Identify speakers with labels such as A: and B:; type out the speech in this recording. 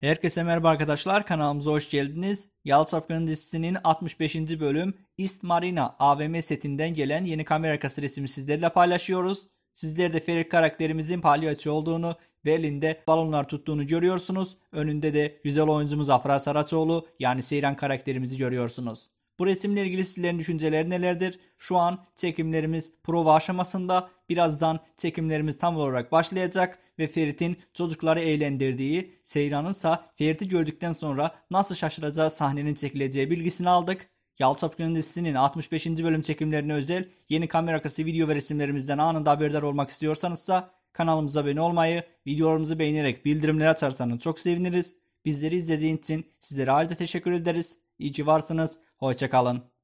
A: Herkese merhaba arkadaşlar kanalımıza hoş geldiniz. Yalı Çapkın'ın dizisinin 65. bölüm East Marina AVM setinden gelen yeni kamera arkası resmi sizlerle paylaşıyoruz. Sizler de Ferik karakterimizin palyaço olduğunu ve elinde balonlar tuttuğunu görüyorsunuz. Önünde de güzel oyuncumuz Afra Saraçoğlu yani Seyran karakterimizi görüyorsunuz. Bu resimle ilgili sizlerin düşünceleri nelerdir? Şu an çekimlerimiz prova aşamasında. Birazdan çekimlerimiz tam olarak başlayacak ve Ferit'in çocukları eğlendirdiği, Seyran'ın ise Ferit'i gördükten sonra nasıl şaşıracağı sahnenin çekileceği bilgisini aldık. Yalçap Gündesi'nin 65. bölüm çekimlerine özel yeni kamera arkası video ve resimlerimizden anında haberdar olmak istiyorsanızsa kanalımıza abone olmayı, videolarımızı beğenerek bildirimleri açarsanız çok seviniriz. Bizleri izlediğiniz için sizlere ayrıca teşekkür ederiz. İyi ki varsınız. Hoşçakalın.